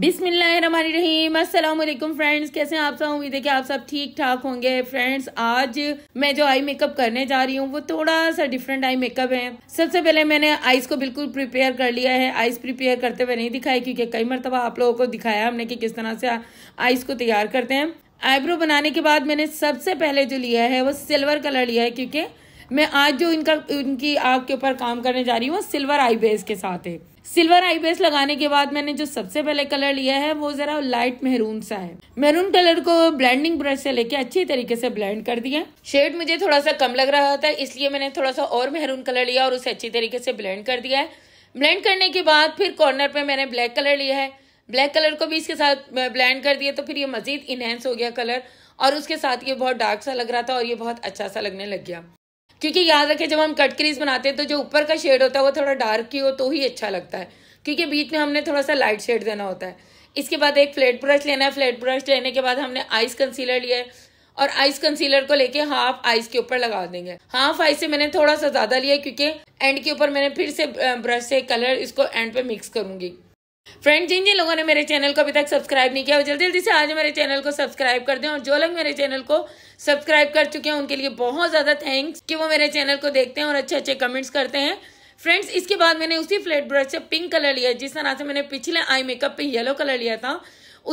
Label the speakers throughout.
Speaker 1: बिस्मिल्लाम Aslam friends कैसे हैं आप सब उम्मीद है कि आप सब ठीक ठाक होंगे फ्रेंड्स आज मैं जो आई मेकअप करने जा रही हूँ वो थोड़ा सा डिफरेंट आई मेकअप है सबसे पहले मैंने आईज को बिल्कुल प्रिपेयर कर लिया है आइस प्रिपेयर करते हुए नहीं दिखाई क्योंकि कई मरतबा आप लोगों को दिखाया हमने कि किस तरह से आईज को तैयार करते हैं आईब्रो बनाने के बाद मैंने सबसे पहले जो लिया है वो सिल्वर कलर लिया है क्योंकि मैं आज जो इनका इनकी आग के ऊपर काम करने जा रही हूँ सिल्वर आई बेस के साथ है सिल्वर आई बेस लगाने के बाद मैंने जो सबसे पहले कलर लिया है वो जरा लाइट मेहरून सा है मेहरून कलर को ब्लेंडिंग ब्रश से लेके अच्छी तरीके से ब्लेंड कर दिया शेड मुझे थोड़ा सा कम लग रहा था इसलिए मैंने थोड़ा सा और मेहरून कलर लिया और उसे अच्छी तरीके से ब्लेंड कर दिया है ब्लेंड करने के बाद फिर कॉर्नर पे मैंने ब्लैक कलर लिया है ब्लैक कलर को भी इसके साथ ब्लेंड कर दिया तो फिर ये मजीद इनहेंस हो गया कलर और उसके साथ ये बहुत डार्क सा लग रहा था और ये बहुत अच्छा सा लगने लग गया क्योंकि याद रखें जब हम कट क्रीज बनाते हैं तो जो ऊपर का शेड होता है वो थोड़ा डार्क ही हो तो ही अच्छा लगता है क्योंकि बीच में हमने थोड़ा सा लाइट शेड देना होता है इसके बाद एक फ्लैट ब्रश लेना है फ्लैट ब्रश लेने के बाद हमने आइस कंसीलर लिया है और आइस कंसीलर को लेके हाफ आइस के ऊपर लगा देंगे हाफ आइस से मैंने थोड़ा सा ज़्यादा लिया क्योंकि एंड के ऊपर मैंने फिर से ब्रश से कलर इसको एंड पे मिक्स करूंगी फ्रेंड जिन जिन लोगों ने मेरे चैनल को अभी तक सब्सक्राइब नहीं किया वो जल्दी जल्दी से आज मेरे चैनल को सब्सक्राइब कर दें और जो लोग मेरे चैनल को सब्सक्राइब कर चुके हैं उनके लिए बहुत ज़्यादा थैंक्स कि वो मेरे चैनल को देखते हैं और अच्छे अच्छे कमेंट्स करते हैं फ्रेंड्स इसके बाद मैंने उसी फ्लैट ब्रश से पिंक कलर लिया है जिस तरह से मैंने पिछले आई मेकअप पे येलो कलर लिया था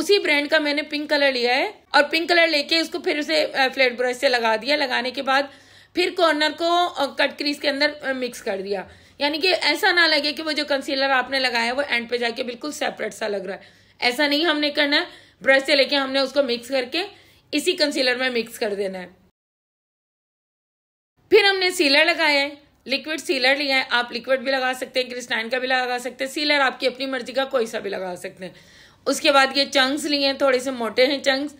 Speaker 1: उसी ब्रांड का मैंने पिंक कलर लिया है और पिंक कलर लेके उसको फिर उसे फ्लैट ब्रश से लगा दिया लगाने के बाद फिर कॉर्नर को कट क्रीज के अंदर मिक्स कर दिया यानी कि ऐसा ना लगे कि वो जो कंसीलर आपने लगाया वो एंड पे जाके बिल्कुल सेपरेट सा लग रहा है ऐसा नहीं हमने करना है ब्रश से लेके हमने उसको मिक्स करके इसी कंसीलर में मिक्स कर देना है फिर हमने सीलर लगाया है लिक्विड सीलर लिया है आप लिक्विड भी लगा सकते हैं क्रिस्टाइन का भी लगा सकते हैं सीलर आपकी अपनी मर्जी का कोई सा भी लगा सकते हैं उसके बाद ये चंक्स लिए हैं थोड़े से मोटे हैं चंक्स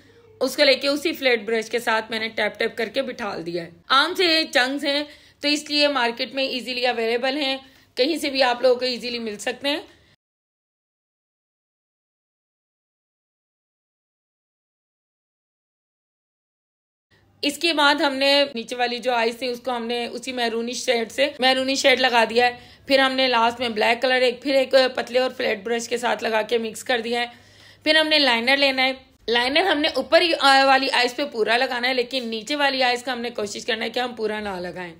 Speaker 1: उसको लेके उसी फ्लेट ब्रश के साथ मैंने टैप टैप करके बिठा दिया है आम से ये चंक्स हैं तो इसलिए मार्केट में इजीली अवेलेबल हैं कहीं से भी आप लोगों को इजीली मिल सकते हैं इसके बाद हमने नीचे वाली जो आइस थी उसको हमने उसी मैरूनी शेड से मैरूनी शेड लगा दिया है फिर हमने लास्ट में ब्लैक कलर एक फिर एक पतले और फ्लैट ब्रश के साथ लगा के मिक्स कर दिया है फिर हमने लाइनर लेना है लाइनर हमने ऊपर वाली आइस पे पूरा लगाना है लेकिन नीचे वाली आइस का हमने कोशिश करना है कि हम पूरा ना लगाएं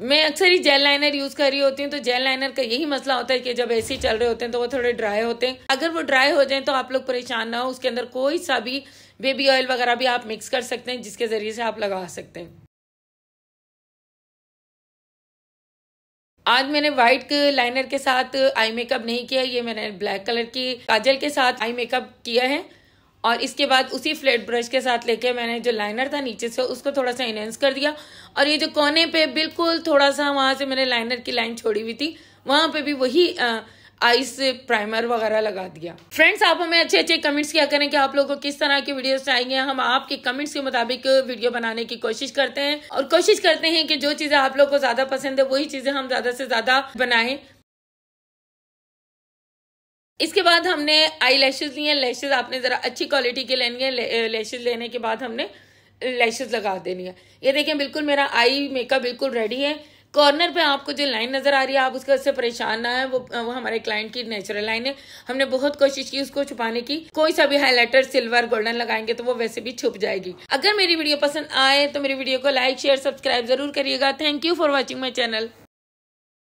Speaker 1: मैं अक्सर ही जेल लाइनर यूज़ कर रही होती हूँ तो जेल लाइनर का यही मसला होता है कि जब ऐसे चल रहे होते हैं तो वो थोड़े ड्राई होते हैं अगर वो ड्राई हो जाए तो आप लोग परेशान ना हो उसके अंदर कोई सा भी बेबी ऑयल वगैरह भी आप मिक्स कर सकते हैं जिसके ज़रिए से आप लगा सकते हैं आज मैंने व्हाइट लाइनर के साथ आई मेकअप नहीं किया ये मैंने ब्लैक कलर की काजल के साथ आई मेकअप किया है और इसके बाद उसी फ्लैट ब्रश के साथ लेके मैंने जो लाइनर था नीचे से उसको थोड़ा सा इनहेंस कर दिया और ये जो कोने पे बिल्कुल थोड़ा सा वहां से मैंने लाइनर की लाइन छोड़ी हुई थी वहां पे भी वही आ, आइस प्राइमर वगैरह लगा दिया फ्रेंड्स आप हमें अच्छे अच्छे कमेंट्स किया करें कि आप लोगों को किस तरह की वीडियोस चाहिए हम आपके कमेंट्स के मुताबिक वीडियो बनाने की कोशिश करते हैं और कोशिश करते हैं कि जो चीजें आप लोग को ज्यादा पसंद है वही चीजें हम ज्यादा से ज्यादा बनाएं इसके बाद हमने आई लैशेज लिए हैं लैशेज आपने ज़रा अच्छी क्वालिटी के लेनी है लैशेज लेने के बाद हमने लैशेज लगा देनी है ये देखें बिल्कुल मेरा आई मेकअप बिल्कुल रेडी है कॉर्नर पे आपको जो लाइन नज़र आ रही है आप उसके उससे परेशान ना है वो वो हमारे क्लाइंट की नेचुरल लाइन है हमने बहुत कोशिश की उसको छुपाने की कोई सा भी हाईलाइटर सिल्वर गोल्डन लगाएंगे तो वो वैसे भी छुप जाएगी अगर मेरी वीडियो पसंद आए तो मेरी वीडियो को लाइक शेयर सब्सक्राइब जरूर करिएगा thank you for watching my channel